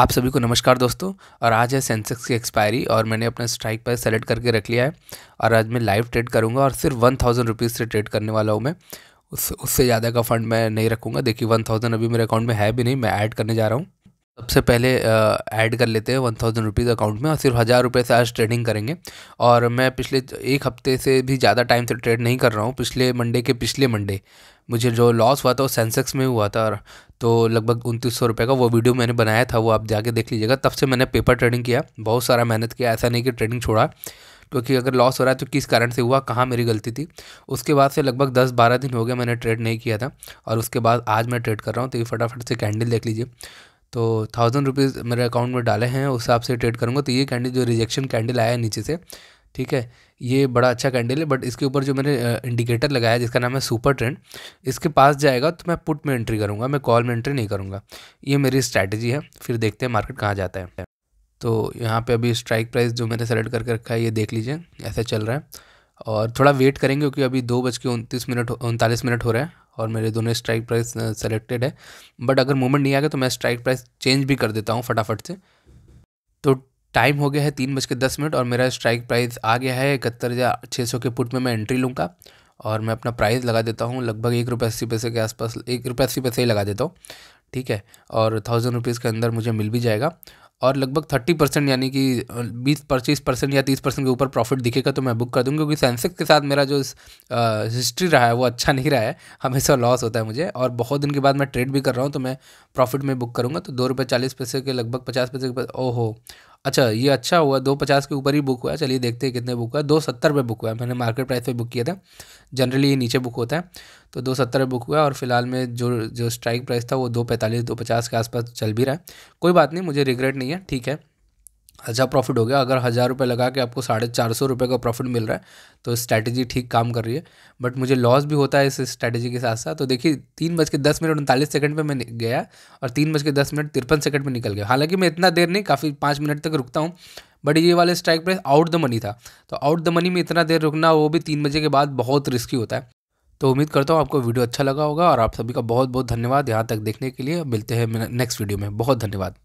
आप सभी को नमस्कार दोस्तों और आज है सेंसेक्स की एक्सपायरी और मैंने अपना स्ट्राइक प्राइस सेलेक्ट करके रख लिया है और आज मैं लाइव ट्रेड करूँगा और सिर्फ वन थाउजेंड रुपीज़ से ट्रेड करने वाला हूँ मैं उस उससे ज़्यादा का फंड मैं नहीं रखूँगा देखिए वन थाउजेंड अभी मेरे अकाउंट में है भी नहीं मैं ऐड करने जा रहा हूँ सबसे पहले ऐड कर लेते हैं वन थाउजेंड रुपीज़ अकाउंट में और सिर्फ हज़ार रुपये से आज ट्रेडिंग करेंगे और मैं पिछले एक हफ्ते से भी ज़्यादा टाइम से ट्रेड नहीं कर रहा हूँ पिछले मंडे के पिछले मंडे मुझे जो लॉस हुआ था वो सेंसेक्स में हुआ था और तो लगभग उनतीस सौ रुपये का वो वीडियो मैंने बनाया था वो आप जाके देख लीजिएगा तब से मैंने पेपर ट्रेडिंग किया बहुत सारा मेहनत किया ऐसा नहीं कि ट्रेडिंग छोड़ा क्योंकि अगर लॉस हो रहा है तो किस कारण से हुआ कहाँ मेरी गलती थी उसके बाद से लगभग दस बारह दिन हो गए मैंने ट्रेड नहीं किया था और उसके बाद आज मैं ट्रेड कर रहा हूँ तो ये फटाफट से कैंडल देख लीजिए तो थाउजेंड रुपीज़ मेरे अकाउंट में डाले हैं उस हिसाब से ट्रेड करूँगा तो ये कैंडल जो रिजेक्शन कैंडल आया है नीचे से ठीक है ये बड़ा अच्छा कैंडल है बट इसके ऊपर जो मैंने इंडिकेटर लगाया जिसका नाम है सुपर ट्रेंड इसके पास जाएगा तो मैं पुट में एंट्री करूँगा मैं कॉल में एंट्री नहीं करूँगा ये मेरी स्ट्रैटेजी है फिर देखते हैं मार्केट कहाँ जाता है तो यहाँ पे अभी स्ट्राइक प्राइस जो मैंने सेलेक्ट करके रखा है ये देख लीजिए ऐसा चल रहा है और थोड़ा वेट करेंगे क्योंकि अभी दो बज के उनतीस मिनट उनतालीस मिनट हो रहे हैं और मेरे दोनों स्ट्राइक प्राइस सेलेक्टेड है बट अगर मूवमेंट नहीं आ गया तो मैं स्ट्राइक प्राइस चेंज भी कर देता हूँ फटाफट से तो टाइम हो गया है तीन बज के दस मिनट और मेरा स्ट्राइक प्राइस आ गया है इकहत्तर हज़ार छः सौ के पुट में मैं एंट्री लूँगा और मैं अपना प्राइस लगा देता हूँ लगभग एक रुपये अस्सी पैसे के आसपास एक रुपये अस्सी पैसे ही लगा देता हूँ ठीक है और थाउजेंड रुपीज़ के अंदर मुझे मिल भी जाएगा और लगभग थर्टी परसेंट यानी कि बीस पच्चीस परसेंट या तीस परसेंट के ऊपर प्रॉफिट दिखेगा तो मैं बुक कर दूँगा क्योंकि सेंसेक्स के साथ मेरा जो हिस्ट्री रहा है वो अच्छा नहीं रहा है हमेशा लॉस होता है मुझे और बहुत दिन के बाद मैं ट्रेड भी कर रहा हूँ तो मैं प्रॉफिट में बुक करूँगा तो दो रुपये चालीस पैसे के लगभग पचास पैसे के ओहो अच्छा ये अच्छा हुआ दो पचास के ऊपर ही बुक हुआ चलिए देखते हैं कितने बुक हुआ दो सत्तर पे बुक हुआ मैंने मार्केट प्राइस पे बुक किया था जनरली ये नीचे बुक होता है तो दो सत्तर पे बुक हुआ और फिलहाल में जो जो स्ट्राइक प्राइस था वो दो पैंतालीस दो पचास के आसपास चल भी रहा है कोई बात नहीं मुझे रिग्रेट नहीं है ठीक है अच्छा प्रॉफिट हो गया अगर हज़ार रुपये लगा के आपको साढ़े चार सौ रुपये का प्रॉफिट मिल रहा है तो स्ट्रैटेजी ठीक काम कर रही है बट मुझे लॉस भी होता है इस स्ट्रैटेजी के साथ साथ तो देखिए तीन बज के दस मिनट उनतालीस सेकंड पे मैं गया और तीन बज के दस मिनट तिरपन सेकंड में निकल गया हालांकि मैं इतना देर नहीं काफ़ी पाँच मिनट तक रुकता हूँ बट ये वाले strike price out the money था तो आउट द मनी में इतना देर रुकना वो भी तीन बजे के बाद बहुत रिस्की होता है तो उम्मीद करता हूँ आपको वीडियो अच्छा लगा होगा और आप सभी का बहुत बहुत धन्यवाद यहाँ तक देखने के लिए मिलते हैं नेक्स्ट वीडियो में बहुत धन्यवाद